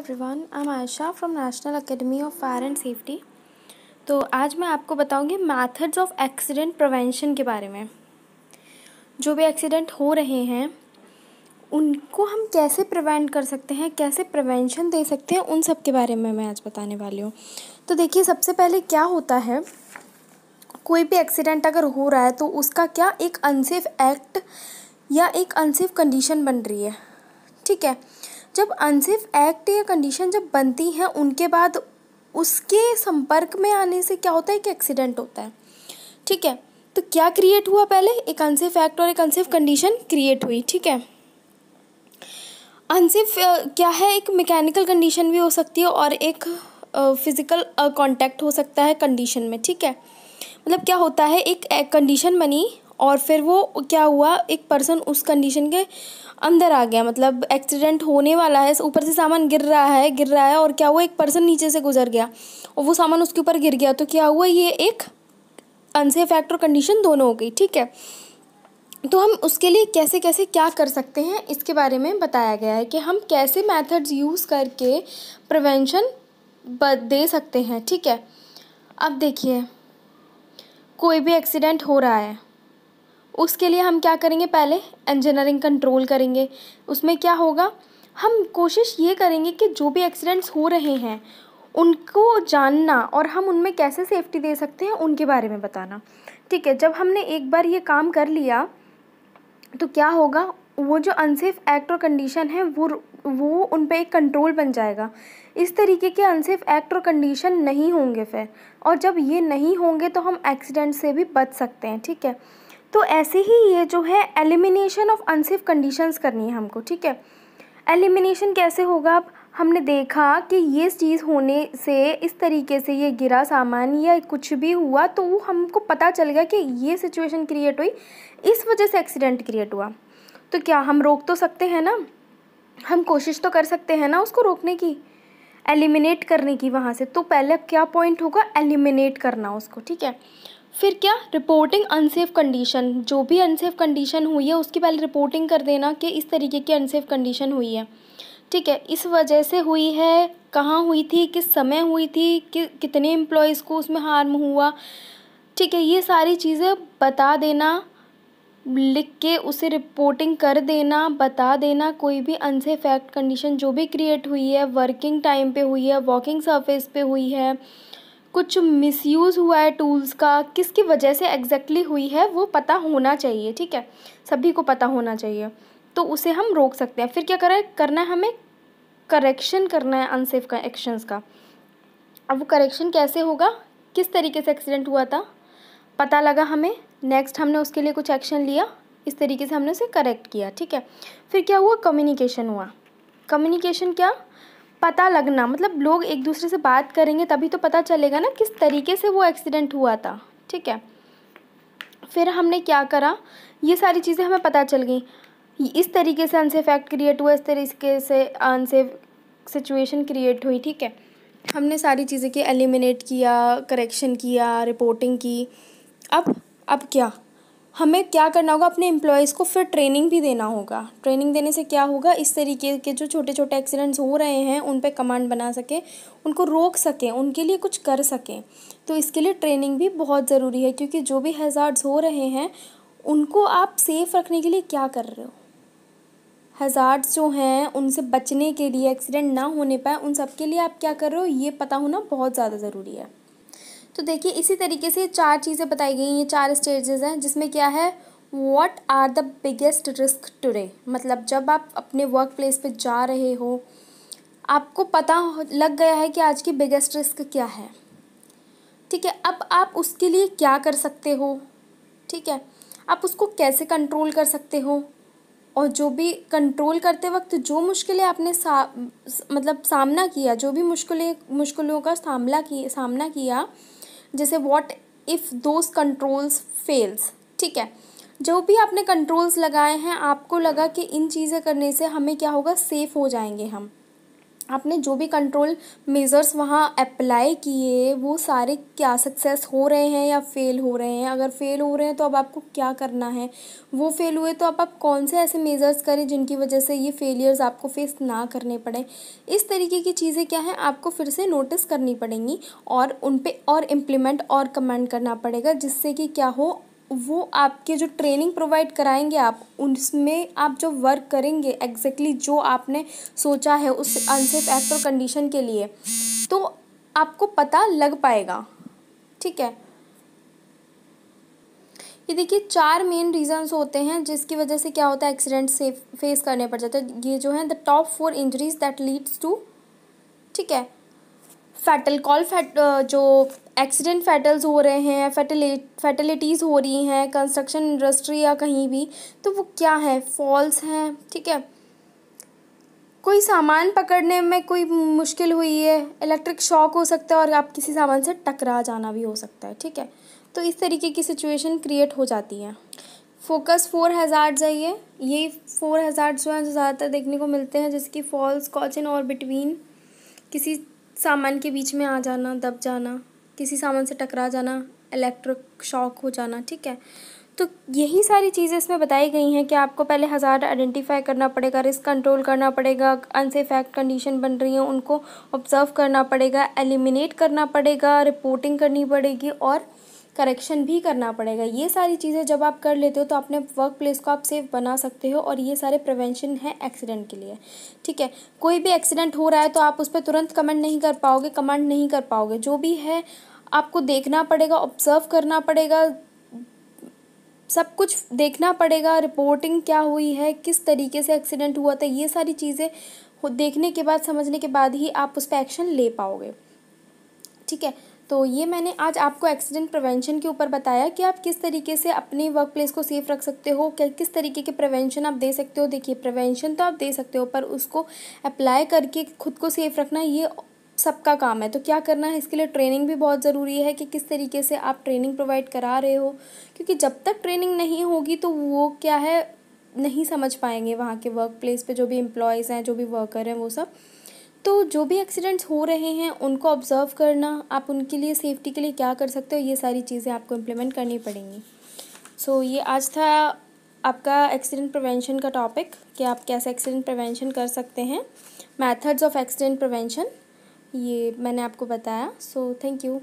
everyone I am Ayesha from national academy of fire and safety तो आज मैं आपको बताऊंगी मेथड्स ऑफ एक्सीडेंट प्रिवेंशन के बारे में जो भी एक्सीडेंट हो रहे हैं उनको हम कैसे प्रिवेंट कर सकते हैं कैसे प्रिवेंशन दे सकते हैं उन सब के बारे में मैं आज बताने वाली हूँ तो देखिए सबसे पहले क्या होता है कोई भी एक्सीडेंट अगर हो रहा है तो उसका क्या एक अनसेफ एक्ट या एक अनसेफ कंडीशन बन रही है ठीक है जब अनसेफ एक्ट या कंडीशन जब बनती हैं उनके बाद उसके संपर्क में आने से क्या होता है कि एक्सीडेंट होता है ठीक है तो क्या क्रिएट हुआ पहले एक अनसेफ एक्ट और एक अनसेफ कंडीशन क्रिएट हुई ठीक है अनसेफ क्या है एक मैकेनिकल कंडीशन भी हो सकती है और एक फिज़िकल कांटेक्ट हो सकता है कंडीशन में ठीक है मतलब क्या होता है एक कंडीशन बनी और फिर वो क्या हुआ एक पर्सन उस कंडीशन के अंदर आ गया मतलब एक्सीडेंट होने वाला है ऊपर से सामान गिर रहा है गिर रहा है और क्या हुआ एक पर्सन नीचे से गुजर गया और वो सामान उसके ऊपर गिर गया तो क्या हुआ ये एक अनसेफ एक्ट और कंडीशन दोनों हो गई ठीक है तो हम उसके लिए कैसे कैसे क्या कर सकते हैं इसके बारे में बताया गया है कि हम कैसे मैथड्स यूज़ करके प्रिवेंशन दे सकते हैं ठीक है अब देखिए कोई भी एक्सीडेंट हो रहा है उसके लिए हम क्या करेंगे पहले इंजीनियरिंग कंट्रोल करेंगे उसमें क्या होगा हम कोशिश ये करेंगे कि जो भी एक्सीडेंट्स हो रहे हैं उनको जानना और हम उनमें कैसे सेफ्टी दे सकते हैं उनके बारे में बताना ठीक है जब हमने एक बार ये काम कर लिया तो क्या होगा वो जो अनसेफ एक्ट और कंडीशन है वो वो उन पर एक कंट्रोल बन जाएगा इस तरीके के अनसेफ एक्ट और कंडीशन नहीं होंगे फिर और जब ये नहीं होंगे तो हम एक्सीडेंट से भी बच सकते हैं ठीक है तो ऐसे ही ये जो है एलिमिनेशन ऑफ अनसेफ कंडीशंस करनी है हमको ठीक है एलिमिनेशन कैसे होगा अब हमने देखा कि ये चीज़ होने से इस तरीके से ये गिरा सामान या कुछ भी हुआ तो वो हमको पता चल गया कि ये सिचुएशन क्रिएट हुई इस वजह से एक्सीडेंट क्रिएट हुआ तो क्या हम रोक तो सकते हैं ना हम कोशिश तो कर सकते हैं ना उसको रोकने की एलिमिनेट करने की वहाँ से तो पहले क्या पॉइंट होगा एलिमिनेट करना उसको ठीक है फिर क्या रिपोर्टिंग अनसेफ़ कंडीशन जो भी अनसेफ़ कंडीशन हुई है उसकी पहले रिपोर्टिंग कर देना कि इस तरीके की अनसेफ़ कंडीशन हुई है ठीक है इस वजह से हुई है कहाँ हुई थी किस समय हुई थी कि कितने एम्प्लॉयज़ को उसमें हार्म हुआ ठीक है ये सारी चीज़ें बता देना लिख के उसे रिपोर्टिंग कर देना बता देना कोई भी अनसेफ एक्ट कंडीशन जो भी क्रिएट हुई है वर्किंग टाइम पे हुई है वॉकिंग सरफेस पे हुई है कुछ मिसयूज़ हुआ है टूल्स का किसकी वजह से एग्जैक्टली हुई है वो पता होना चाहिए ठीक है सभी को पता होना चाहिए तो उसे हम रोक सकते हैं फिर क्या करें करना है हमें करेक्शन करना है अनसेफ का एक्शंस का अब वो करेक्शन कैसे होगा किस तरीके से एक्सीडेंट हुआ था पता लगा हमें नेक्स्ट हमने उसके लिए कुछ एक्शन लिया इस तरीके से हमने उसे करेक्ट किया ठीक है फिर क्या हुआ कम्युनिकेशन हुआ कम्युनिकेशन क्या पता लगना मतलब लोग एक दूसरे से बात करेंगे तभी तो पता चलेगा ना किस तरीके से वो एक्सीडेंट हुआ था ठीक है फिर हमने क्या करा ये सारी चीज़ें हमें पता चल गई इस तरीके से अनसेफ एक्ट क्रिएट हुआ इस तरीके से अनसेफ सिचुएशन क्रिएट हुई ठीक है हमने सारी चीज़ें की एलिमिनेट किया करेक्शन किया रिपोर्टिंग की अब अब क्या हमें क्या करना होगा अपने एम्प्लॉयज़ को फिर ट्रेनिंग भी देना होगा ट्रेनिंग देने से क्या होगा इस तरीके के जो छोटे छोटे एक्सीडेंट्स हो रहे हैं उन पे कमांड बना सकें उनको रोक सकें उनके लिए कुछ कर सकें तो इसके लिए ट्रेनिंग भी बहुत ज़रूरी है क्योंकि जो भी हैज़ार्ड्स हो रहे हैं उनको आप सेफ़ रखने के लिए क्या कर रहे हो हज़ार्ड्स जो हैं उनसे बचने के लिए एक्सीडेंट ना होने पाए उन सब के लिए आप क्या कर रहे हो ये पता होना बहुत ज़्यादा ज़रूरी है तो देखिए इसी तरीके से चार चीज़ें बताई गई हैं चार स्टेजेस हैं जिसमें क्या है what are the biggest risk today मतलब जब आप अपने वर्क प्लेस पर जा रहे हो आपको पता लग गया है कि आज की बिगेस्ट रिस्क क्या है ठीक है अब आप उसके लिए क्या कर सकते हो ठीक है आप उसको कैसे कंट्रोल कर सकते हो और जो भी कंट्रोल करते वक्त जो मुश्किलें आपने सा मतलब सामना किया जो भी मुश्किलें मुश्किलों का सामना किया सामना किया जैसे what if those controls fails ठीक है जो भी आपने कंट्रोल्स लगाए हैं आपको लगा कि इन चीज़ें करने से हमें क्या होगा सेफ़ हो जाएंगे हम आपने जो भी कंट्रोल मेज़र्स वहाँ अप्लाई किए वो सारे क्या सक्सेस हो रहे हैं या फ़ेल हो रहे हैं अगर फ़ेल हो रहे हैं तो अब आपको क्या करना है वो फ़ेल हुए तो अब आप कौन से ऐसे मेज़र्स करें जिनकी वजह से ये फेलियर्स आपको फेस ना करने पड़े इस तरीके की चीज़ें क्या हैं आपको फिर से नोटिस करनी पड़ेंगी और उन पर और इम्प्लीमेंट और कमेंट करना पड़ेगा जिससे कि क्या हो वो आपके जो ट्रेनिंग प्रोवाइड कराएंगे आप उसमें आप जो वर्क करेंगे एग्जैक्टली exactly जो आपने सोचा है उस अनसेफ एक्ट और कंडीशन के लिए तो आपको पता लग पाएगा ठीक है ये देखिए चार मेन रीजंस होते हैं जिसकी वजह से क्या होता है एक्सीडेंट से फेस करने पड़ जाते हैं ये जो है the top four injuries that leads to ठीक है फैटल कॉल फैट जो एक्सीडेंट फैटल्स हो रहे हैं फैटले फैटलिटीज़ हो रही हैं कंस्ट्रक्शन इंडस्ट्री या कहीं भी तो वो क्या है फॉल्स हैं ठीक है कोई सामान पकड़ने में कोई मुश्किल हुई है इलेक्ट्रिक शॉक हो सकता है और आप किसी सामान से टकरा जाना भी हो सकता है ठीक है तो इस तरीके की सिचुएशन क्रिएट हो जाती है फोकस फोर हज़ार जाइए ये फोर हज़ार जो हैं जो ज़्यादातर देखने को मिलते हैं जिसकी फॉल्स कॉचिन और बिटवीन किसी सामान के बीच में आ जाना दब जाना किसी सामान से टकरा जाना इलेक्ट्रिक शॉक हो जाना ठीक है तो यही सारी चीज़ें इसमें बताई गई हैं कि आपको पहले हज़ार आइडेंटिफाई करना पड़ेगा रिस्क कंट्रोल करना पड़ेगा अनसेफ एक्ट कंडीशन बन रही हैं उनको ऑब्ज़र्व करना पड़ेगा एलिमिनेट करना पड़ेगा रिपोर्टिंग करनी पड़ेगी और करेक्शन भी करना पड़ेगा ये सारी चीज़ें जब आप कर लेते हो तो अपने वर्क प्लेस को आप सेफ बना सकते हो और ये सारे प्रिवेंशन है एक्सीडेंट के लिए ठीक है कोई भी एक्सीडेंट हो रहा है तो आप उस पर तुरंत कमेंट नहीं कर पाओगे कमेंट नहीं कर पाओगे जो भी है आपको देखना पड़ेगा ऑब्जर्व करना पड़ेगा सब कुछ देखना पड़ेगा रिपोर्टिंग क्या हुई है किस तरीके से एक्सीडेंट हुआ था ये सारी चीज़ें देखने के बाद समझने के बाद ही आप उस पर एक्शन ले पाओगे ठीक है तो ये मैंने आज आपको एक्सीडेंट प्रिवेंशन के ऊपर बताया कि आप किस तरीके से अपने वर्क प्लेस को सेफ रख सकते हो क्या किस तरीके के प्रिवेंशन आप दे सकते हो देखिए प्रिवेंशन तो आप दे सकते हो पर उसको अप्लाई करके खुद को सेफ रखना ये सबका काम है तो क्या करना है इसके लिए ट्रेनिंग भी बहुत ज़रूरी है कि किस तरीके से आप ट्रेनिंग प्रोवाइड करा रहे हो क्योंकि जब तक ट्रेनिंग नहीं होगी तो वो क्या है नहीं समझ पाएंगे वहाँ के वर्क प्लेस पर जो भी एम्प्लॉयज़ हैं जो भी वर्कर हैं वो सब तो जो भी एक्सीडेंट्स हो रहे हैं उनको ऑब्ज़र्व करना आप उनके लिए सेफ्टी के लिए क्या कर सकते हो ये सारी चीज़ें आपको इम्प्लीमेंट करनी पड़ेंगी सो so, ये आज था आपका एक्सीडेंट प्रिवेंशन का टॉपिक कि आप कैसे एक्सीडेंट प्रिवेंशन कर सकते हैं मेथड्स ऑफ एक्सीडेंट प्रिवेंशन ये मैंने आपको बताया सो थैंक यू